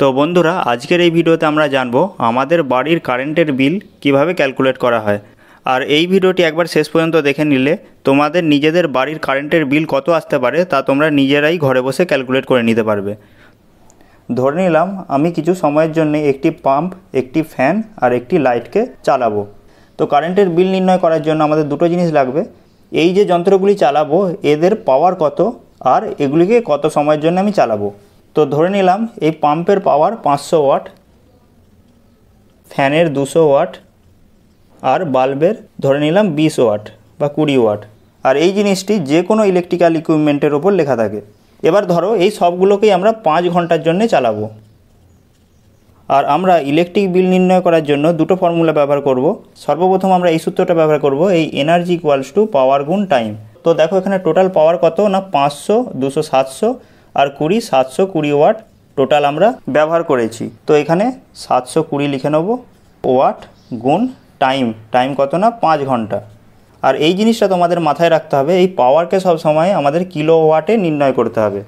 তো বন্ধুরা আজকের এই ভিডিওতে আমরা জানবো আমাদের বাড়ির কারেন্টের বিল কিভাবে ক্যালকুলেট করা হয় আর এই ভিডিওটি একবার শেষ পর্যন্ত দেখে নিলে তোমাদের নিজেদের বাড়ির কারেন্টের বিল কত আসতে পারে তা তোমরা নিজেরাই ঘরে বসে ক্যালকুলেট করে নিতে পারবে ধরে নিলাম আমি কিছু সময়ের জন্য একটি পাম্প একটি ফ্যান আর একটি লাইটকে চালাবো তো কারেন্টের বিল নির্ণয় করার জন্য আমাদের দুটো জিনিস লাগবে এই যে যন্ত্রগুলি চালাবো এদের পাওয়ার কত আর এগুলিকে কত সময়ের জন্য আমি চালাবো তো ধরে নিলাম এই পাম্পের পাওয়ার পাঁচশো ওয়াট ফ্যানের দুশো ওয়াট আর বাল্বের ধরে নিলাম বিশ ওয়াট বা কুড়ি ওয়াট আর এই জিনিসটি যে কোনো ইলেকট্রিক্যাল ইকুইপমেন্টের ওপর লেখা থাকে এবার ধরো এই সবগুলোকেই আমরা পাঁচ ঘন্টার জন্য চালাবো আর আমরা ইলেকট্রিক বিল নির্ণয় করার জন্য দুটো ফর্মুলা ব্যবহার করব সর্বপ্রথম আমরা এই সূত্রটা ব্যবহার করব এই এনার্জি ইকুয়ালস টু পাওয়ার গুণ টাইম তো দেখো এখানে টোটাল পাওয়ার কত না পাঁচশো দুশো সাতশো আর কুড়ি সাতশো কুড়ি ওয়াট টোটাল আমরা ব্যবহার করেছি তো এখানে সাতশো কুড়ি লিখে নেব ওয়াট গুণ টাইম টাইম কত না পাঁচ ঘন্টা আর এই জিনিসটা তোমাদের মাথায় রাখতে হবে এই পাওয়ারকে সবসময় আমাদের কিলো ওয়াটে নির্ণয় করতে হবে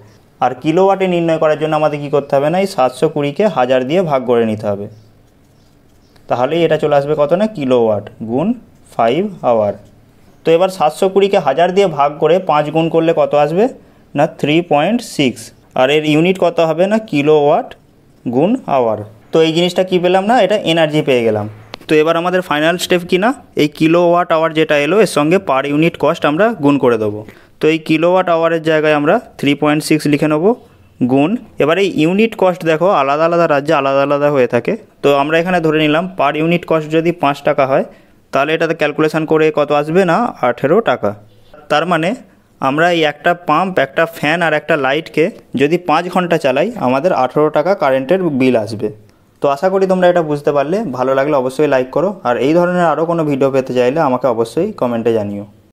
আর কিলো ওয়াটে নির্ণয় করার জন্য আমাদের কি করতে হবে না এই সাতশো কুড়িকে হাজার দিয়ে ভাগ করে নিতে হবে তাহলেই এটা চলে আসবে কত না কিলো ওয়াট গুণ ফাইভ আওয়ার তো এবার সাতশো কুড়িকে হাজার দিয়ে ভাগ করে পাঁচ গুণ করলে কত আসবে না থ্রি পয়েন্ট সিক্স আর এর ইউনিট কত হবে না কিলো ওয়াট গুণ আওয়ার তো এই জিনিসটা কি পেলাম না এটা এনার্জি পেয়ে গেলাম তো এবার আমাদের ফাইনাল স্টেপ কি না এই কিলো ওয়াট আওয়ার যেটা এলো এর সঙ্গে পার ইউনিট কস্ট আমরা গুণ করে দেবো তো এই কিলো ওয়াট আওয়ারের জায়গায় আমরা থ্রি পয়েন্ট সিক্স লিখে নেব গুণ এবার এই ইউনিট কস্ট দেখো আলাদা আলাদা রাজ্যে আলাদা আলাদা হয়ে থাকে তো আমরা এখানে ধরে নিলাম পার ইউনিট কস্ট যদি পাঁচ টাকা হয় তাহলে এটাতে ক্যালকুলেশান করে কত আসবে না আঠেরো টাকা তার মানে আমরা এই একটা পাম্প একটা ফ্যান আর একটা লাইটকে যদি পাঁচ ঘন্টা চালাই আমাদের আঠেরো টাকা কারেন্টের বিল আসবে তো আশা করি তোমরা এটা বুঝতে পারলে ভালো লাগলে অবশ্যই লাইক করো আর এই ধরনের আরও কোনো ভিডিও পেতে চাইলে আমাকে অবশ্যই কমেন্টে জানিও